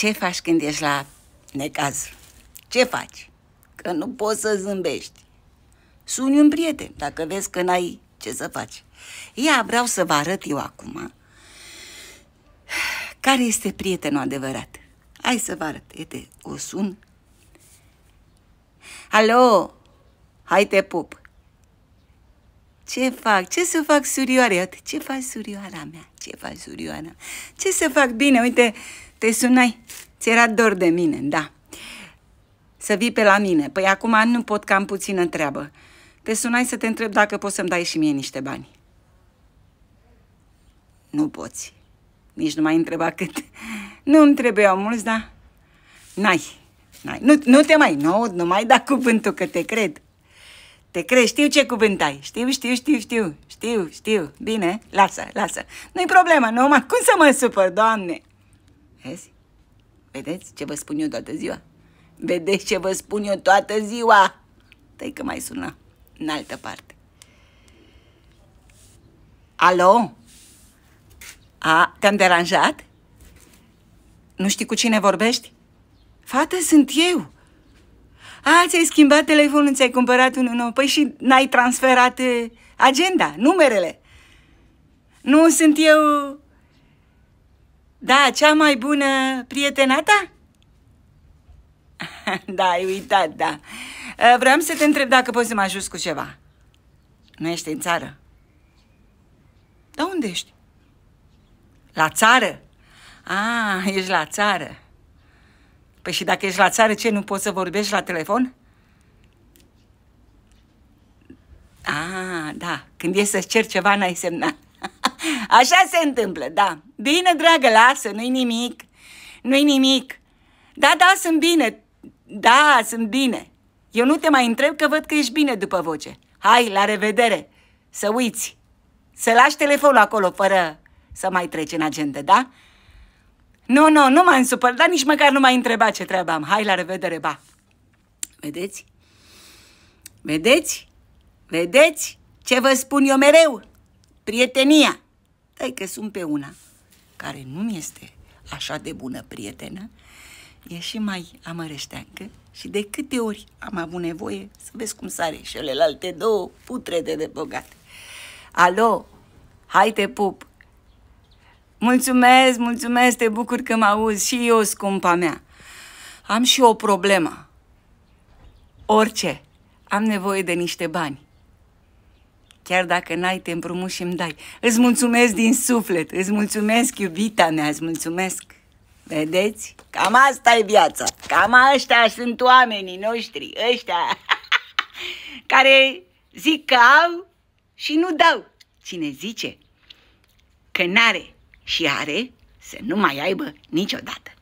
Ce faci când ești la necaz? Ce faci? Că nu poți să zâmbești. Suni un prieten dacă vezi că n-ai ce să faci. Ia, vreau să vă arăt eu acum care este prietenul adevărat. Hai să vă arăt. Uite, o sun. Alo, hai te pup. Ce fac? Ce să fac, surioare? Ce faci, surioara mea? Ce faci, surioara? Ce să fac bine? Uite, te sunai. Ți-era dor de mine, da. Să vii pe la mine. Păi acum nu pot, cam puțină treabă. Te sunai să te întreb dacă poți să-mi dai și mie niște bani. Nu poți. Nici nu mai întreba cât. Nu îmi trebuiau mulți, da? n-ai. n-ai. Nu, nu te mai, nu, nu mai da cuvântul că te cred. Te cred. știu ce cuvânt ai. Știu, știu, știu, știu, știu, știu. Bine, lasă, lasă. Nu-i problemă, nu? Cum să mă supăr, Doamne? Vezi? Vedeți ce vă spun eu toată ziua? Vedeți ce vă spun eu toată ziua? Tăi că mai sună în altă parte. Alo? A, te-am deranjat? Nu știi cu cine vorbești? Fată, sunt eu. A, ți-ai schimbat telefonul, ți-ai cumpărat unul nou. Păi și n-ai transferat eh, agenda, numerele. Nu, sunt eu da, cea mai bună prietena ta? da, ai uitat, da. Ă, vreau să te întreb dacă poți să mă ajut cu ceva. Nu ești în țară? Da, unde ești? La țară? A, ah, ești la țară. Păi și dacă ești la țară, ce, nu poți să vorbești la telefon? A, ah, da, când e să-ți cer ceva, n-ai semnat. Așa se întâmplă, da. Bine, dragă, lasă, nu-i nimic. Nu-i nimic. Da, da, sunt bine. Da, sunt bine. Eu nu te mai întreb că văd că ești bine după voce. Hai, la revedere. Să uiți. Să lași telefonul acolo fără să mai treci în agenda, da? Nu, nu, nu m-am supărat, dar nici măcar nu m-ai întrebat ce treabă am. Hai, la revedere, ba. Vedeți? Vedeți? Vedeți ce vă spun eu mereu? Prietenia. Hai că sunt pe una care nu mi este așa de bună prietenă, e și mai amăreșteancă și de câte ori am avut nevoie să vezi cum sare și celelalte două putrede de bogate. Alo, hai te pup! Mulțumesc, mulțumesc, te bucur că mă auzi și eu, scumpa mea. Am și o problemă. Orice. Am nevoie de niște bani chiar dacă n-ai, te împrumut și îmi dai. Îți mulțumesc din suflet, îți mulțumesc, iubita mea, îți mulțumesc. Vedeți? Cam asta e viața. Cam ăștia sunt oamenii noștri, ăștia care zic că au și nu dau. Cine zice că n-are și are, să nu mai aibă niciodată.